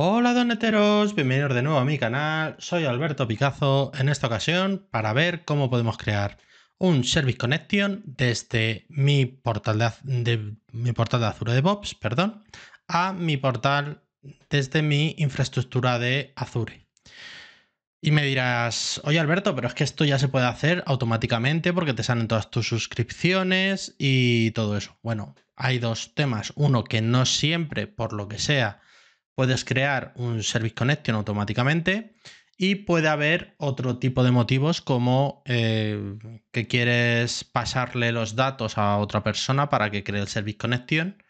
Hola doneteros, bienvenidos de nuevo a mi canal, soy Alberto Picazo, en esta ocasión para ver cómo podemos crear un Service Connection desde mi portal de, mi portal de Azure DevOps, perdón, a mi portal desde mi infraestructura de Azure. Y me dirás, oye Alberto, pero es que esto ya se puede hacer automáticamente porque te salen todas tus suscripciones y todo eso. Bueno, hay dos temas. Uno que no siempre, por lo que sea, puedes crear un Service Connection automáticamente y puede haber otro tipo de motivos como eh, que quieres pasarle los datos a otra persona para que cree el Service Connection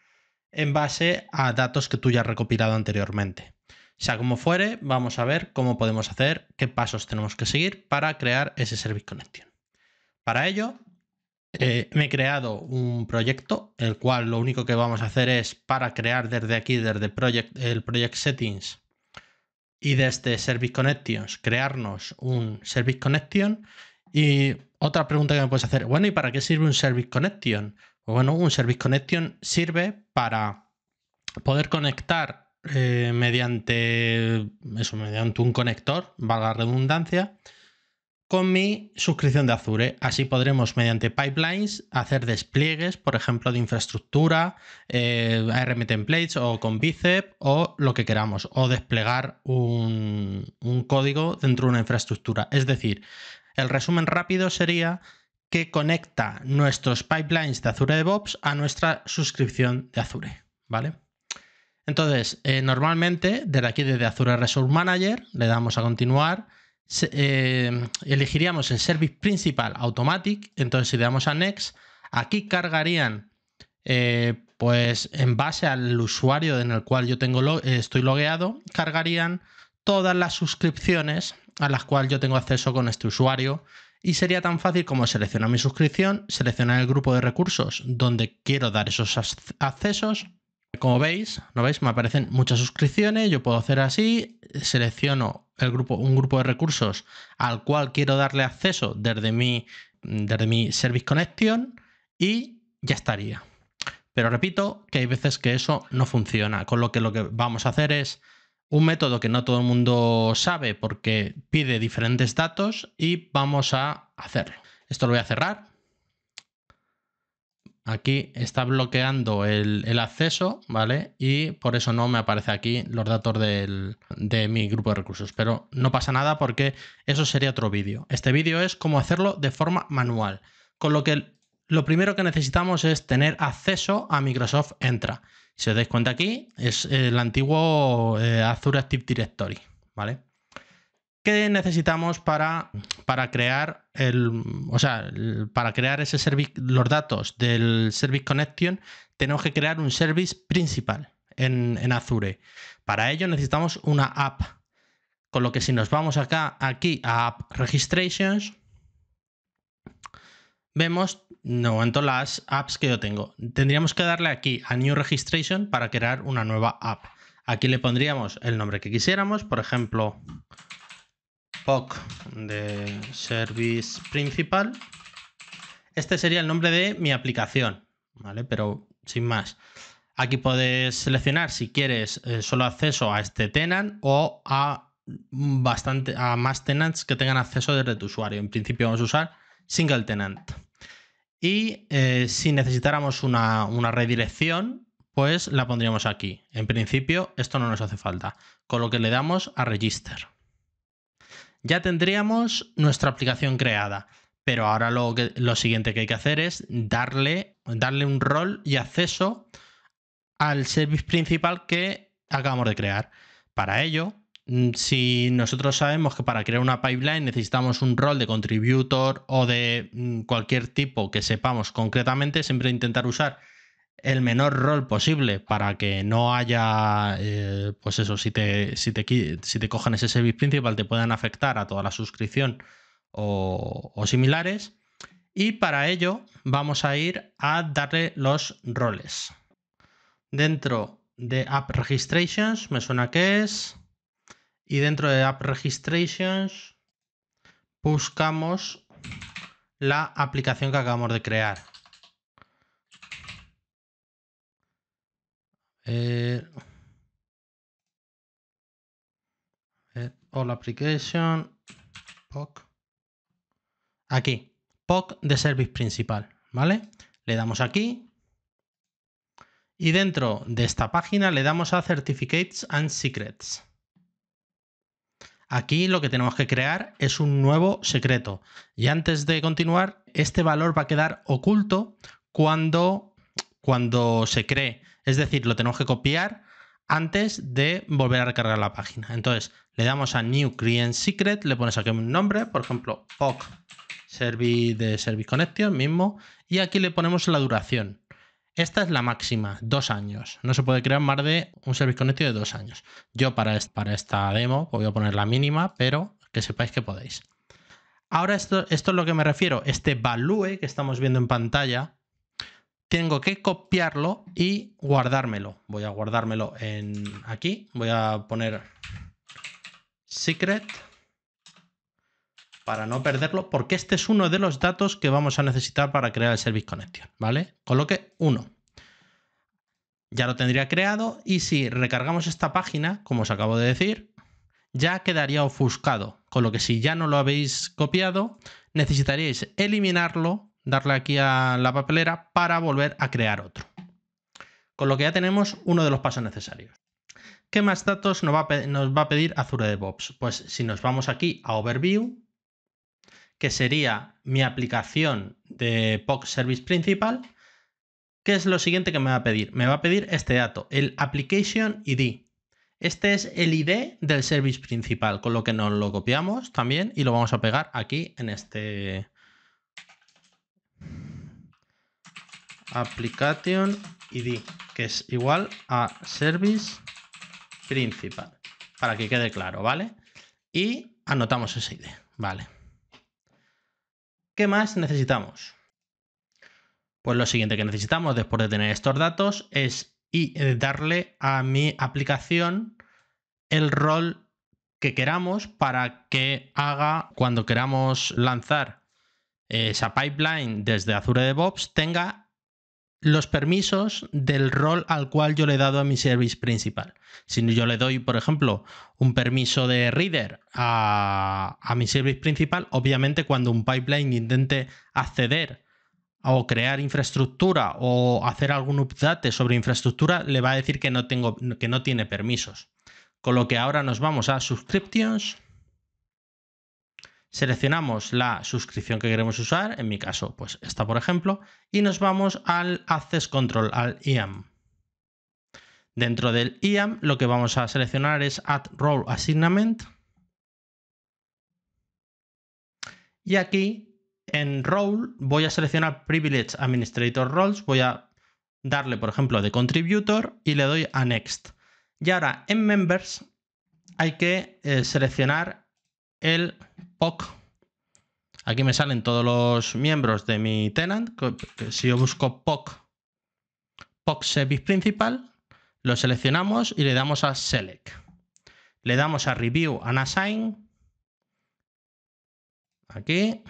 en base a datos que tú ya has recopilado anteriormente. Sea como fuere, vamos a ver cómo podemos hacer, qué pasos tenemos que seguir para crear ese Service Connection. Para ello, eh, me he creado un proyecto, el cual lo único que vamos a hacer es para crear desde aquí, desde el Project Settings y desde Service Connections, crearnos un Service Connection. Y otra pregunta que me puedes hacer, bueno, ¿y para qué sirve un Service Connection? Pues bueno, un Service Connection sirve para poder conectar eh, mediante, mediante un conector, valga la redundancia, con mi suscripción de Azure. Así podremos, mediante pipelines, hacer despliegues, por ejemplo, de infraestructura, eh, ARM templates o con Bicep o lo que queramos, o desplegar un, código dentro de una infraestructura. Es decir, el resumen rápido sería que conecta nuestros pipelines de Azure DevOps a nuestra suscripción de Azure, ¿vale? Entonces, eh, normalmente desde aquí, desde Azure Resource Manager, le damos a continuar eh, elegiríamos el Service Principal Automatic, entonces si le damos a Next, aquí cargarían eh, pues en base al usuario en el cual yo tengo lo eh, estoy logueado, cargarían todas las suscripciones a las cuales yo tengo acceso con este usuario y sería tan fácil como seleccionar mi suscripción, seleccionar el grupo de recursos donde quiero dar esos accesos. Como veis, ¿no veis? Me aparecen muchas suscripciones, yo puedo hacer así, selecciono grupo, un grupo de recursos al cual quiero darle acceso desde mi, desde mi Service Connection y ya estaría. Pero repito que hay veces que eso no funciona, con lo que lo que vamos a hacer es un método que no todo el mundo sabe porque pide diferentes datos y vamos a hacerlo. Esto lo voy a cerrar Aquí está bloqueando el, acceso, ¿vale? Y por eso no me aparece aquí los datos de mi grupo de recursos. Pero no pasa nada porque eso sería otro vídeo. Este vídeo es cómo hacerlo de forma manual. Con lo que lo primero que necesitamos es tener acceso a Microsoft Entra. Si os dais cuenta aquí, es el antiguo eh, Azure Active Directory, ¿vale? necesitamos para, para crear el, o sea, para crear ese service, los datos del Service Connection? Tenemos que crear un service principal en, Azure. Para ello necesitamos una app. Con lo que si nos vamos acá, aquí a App Registrations, vemos no momento las apps que yo tengo. Tendríamos que darle aquí a New Registration para crear una nueva app. Aquí le pondríamos el nombre que quisiéramos, por ejemplo, de Service Principal. Este sería el nombre de mi aplicación, ¿vale? Pero sin más. Aquí puedes seleccionar si quieres eh, solo acceso a este tenant o a, bastante, a más tenants que tengan acceso desde tu usuario. En principio vamos a usar single tenant. Y eh, si necesitáramos una, una redirección, pues la pondríamos aquí. En principio esto no nos hace falta, con lo que le damos a register ya tendríamos nuestra aplicación creada. Pero ahora lo, siguiente que hay que hacer es darle, darle un rol y acceso al service principal que acabamos de crear. Para ello, mm, si nosotros sabemos que para crear una pipeline necesitamos un rol de contributor o de mm, cualquier tipo que sepamos concretamente, siempre intentar usar el menor rol posible para que no haya, eh, pues eso, si te, si te, si, te, cogen ese service principal te puedan afectar a toda la suscripción o, o similares. Y para ello vamos a ir a darle los roles. Dentro de App Registrations, me suena que es. Y dentro de App Registrations buscamos la aplicación que acabamos de crear. Eh, eh, all application. POC. Aquí. POC de service principal. ¿Vale? Le damos aquí. Y dentro de esta página le damos a Certificates and Secrets. Aquí lo que tenemos que crear es un nuevo secreto. Y antes de continuar, este valor va a quedar oculto cuando, cuando se cree es decir, lo tenemos que copiar antes de volver a recargar la página. Entonces, le damos a New Client Secret, le pones aquí un nombre, por ejemplo, POC Service de Service Connection mismo, y aquí le ponemos la duración. Esta es la máxima, dos años. No se puede crear más de un Service Connection de dos años. Yo para, para esta demo voy a poner la mínima, pero que sepáis que podéis. Ahora esto, esto es lo que me refiero. Este value que estamos viendo en pantalla tengo que copiarlo y guardármelo. Voy a guardármelo en aquí. Voy a poner secret para no perderlo, porque este es uno de los datos que vamos a necesitar para crear el Service Connection, ¿vale? Coloque uno. Ya lo tendría creado y si recargamos esta página, como os acabo de decir, ya quedaría ofuscado, con lo que si ya no lo habéis copiado, necesitaríais eliminarlo darle aquí a la papelera para volver a crear otro. Con lo que ya tenemos uno de los pasos necesarios. ¿Qué más datos nos va, a pedir Azure DevOps? Pues si nos vamos aquí a Overview, que sería mi aplicación de POC Service Principal, ¿qué es lo siguiente que me va a pedir? Me va a pedir este dato, el Application ID. Este es el ID del service principal, con lo que nos lo copiamos también y lo vamos a pegar aquí en este, application id, que es igual a service principal, para que quede claro, ¿vale? Y anotamos ese id, ¿vale? ¿Qué más necesitamos? Pues lo siguiente que necesitamos después de tener estos datos es eh, darle a mi aplicación el rol que queramos para que haga cuando queramos lanzar esa pipeline desde Azure DevOps tenga los permisos del rol al cual yo le he dado a mi service principal. Si yo le doy, por ejemplo, un permiso de reader a, mi service principal, obviamente cuando un pipeline intente acceder o crear infraestructura o hacer algún update sobre infraestructura, le va a decir que no, tengo, que no tiene permisos. Con lo que ahora nos vamos a subscriptions Seleccionamos la suscripción que queremos usar, en mi caso, pues esta por ejemplo, y nos vamos al Access Control, al IAM. Dentro del IAM lo que vamos a seleccionar es Add Role Assignment. Y aquí en Role voy a seleccionar Privilege Administrator Roles, voy a darle por ejemplo de Contributor y le doy a Next. Y ahora en Members hay que eh, seleccionar el POC. Aquí me salen todos los miembros de mi tenant. Si yo busco POC, POC Service Principal, lo seleccionamos y le damos a Select. Le damos a Review and Assign. Aquí.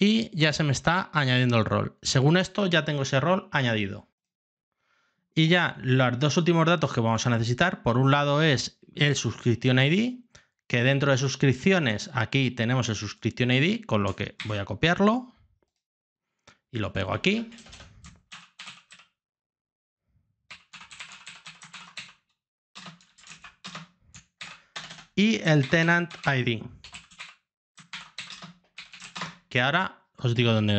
Y ya se me está añadiendo el rol. Según esto, ya tengo ese rol añadido. Y ya los dos últimos datos que vamos a necesitar, por un lado es el suscripción ID que dentro de suscripciones aquí tenemos el suscripción ID, con lo que voy a copiarlo y lo pego aquí. Y el tenant ID, que ahora os digo dónde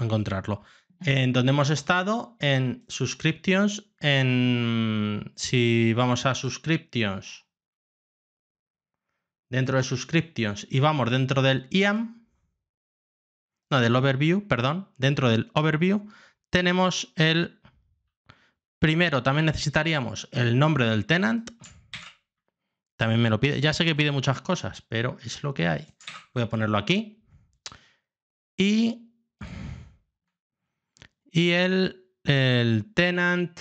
encontrarlo. En donde hemos estado, en subscriptions, en si vamos a subscriptions, dentro de subscriptions y vamos dentro del IAM, no, del overview, perdón, dentro del overview, tenemos el primero, también necesitaríamos el nombre del tenant. También me lo pide, ya sé que pide muchas cosas, pero es lo que hay. Voy a ponerlo aquí. Y, y el, el tenant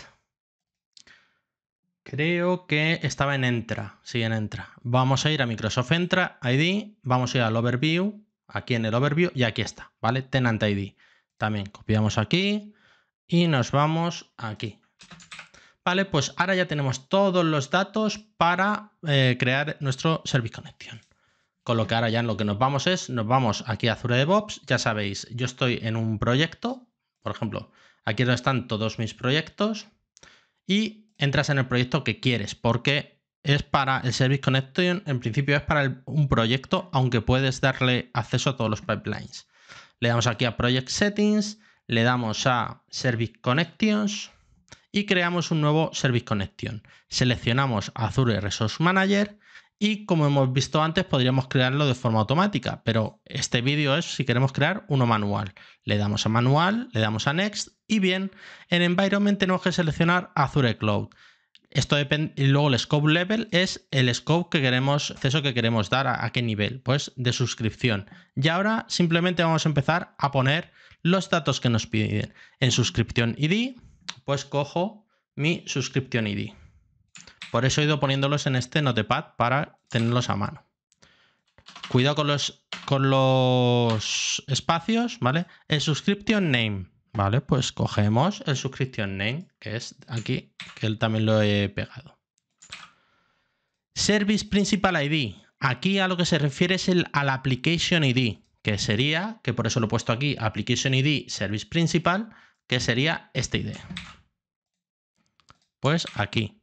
Creo que estaba en Entra, sí, en Entra. Vamos a ir a Microsoft Entra, ID, vamos a ir al Overview, aquí en el Overview, y aquí está, ¿vale? Tenant ID. También copiamos aquí y nos vamos aquí. Vale, pues ahora ya tenemos todos los datos para eh, crear nuestro Service Connection. Con lo que ahora ya en lo que nos vamos es, nos vamos aquí a Azure DevOps, ya sabéis, yo estoy en un proyecto, por ejemplo, aquí donde están todos mis proyectos y entras en el proyecto que quieres, porque es para el Service Connection, en principio es para un proyecto, aunque puedes darle acceso a todos los pipelines. Le damos aquí a Project Settings, le damos a Service Connections y creamos un nuevo Service Connection. Seleccionamos Azure Resource Manager y como hemos visto antes podríamos crearlo de forma automática, pero este vídeo es si queremos crear uno manual. Le damos a Manual, le damos a Next y bien, en Environment tenemos que seleccionar Azure Cloud. Esto depende, y luego el scope level es el scope que queremos, acceso que queremos dar a, qué nivel, pues de suscripción. Y ahora simplemente vamos a empezar a poner los datos que nos piden. En suscripción ID, pues cojo mi suscripción ID. Por eso he ido poniéndolos en este notepad para tenerlos a mano. Cuidado con los, con los espacios, ¿vale? El subscription name Vale, pues cogemos el suscripción name, que es aquí, que él también lo he pegado. Service Principal ID. Aquí a lo que se refiere es el, al Application ID, que sería, que por eso lo he puesto aquí, Application ID Service Principal, que sería esta ID. Pues aquí.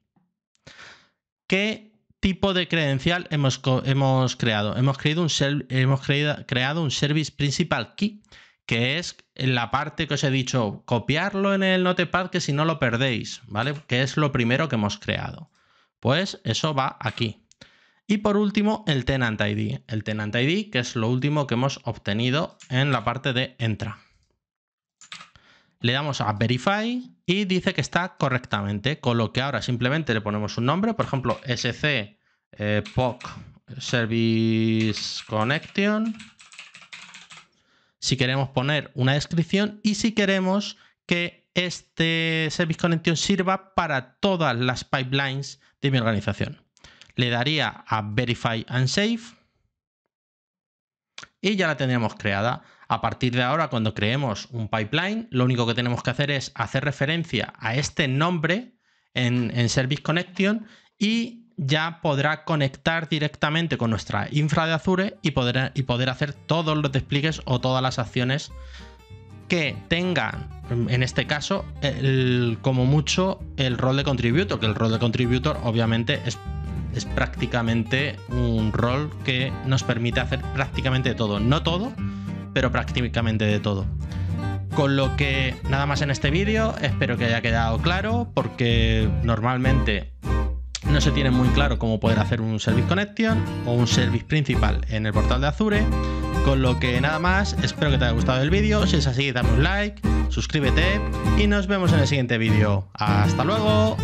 ¿Qué tipo de credencial hemos, hemos creado? Hemos, creado un, hemos creado, creado un Service Principal Key, que es en la parte que os he dicho, copiarlo en el notepad que si no lo perdéis, ¿vale? Que es lo primero que hemos creado. Pues eso va aquí. Y por último, el tenant ID. El tenant ID, que es lo último que hemos obtenido en la parte de entra. Le damos a verify y dice que está correctamente, con lo que ahora simplemente le ponemos un nombre, por ejemplo, sc eh, Service Connection si queremos poner una descripción y si queremos que este Service Connection sirva para todas las pipelines de mi organización. Le daría a Verify and Save y ya la tendríamos creada. A partir de ahora, cuando creemos un pipeline, lo único que tenemos que hacer es hacer referencia a este nombre en, Service Connection y ya podrá conectar directamente con nuestra infra de Azure y poder, y poder hacer todos los despliegues o todas las acciones que tengan, en este caso, como mucho el rol de contributor, que el rol de contributor obviamente es, es prácticamente un rol que nos permite hacer prácticamente todo, no todo, pero prácticamente de todo. Con lo que nada más en este vídeo, espero que haya quedado claro, porque normalmente no se tiene muy claro cómo poder hacer un Service Connection o un Service Principal en el portal de Azure, con lo que nada más, espero que te haya gustado el vídeo, si es así dame un like, suscríbete y nos vemos en el siguiente vídeo. ¡Hasta luego!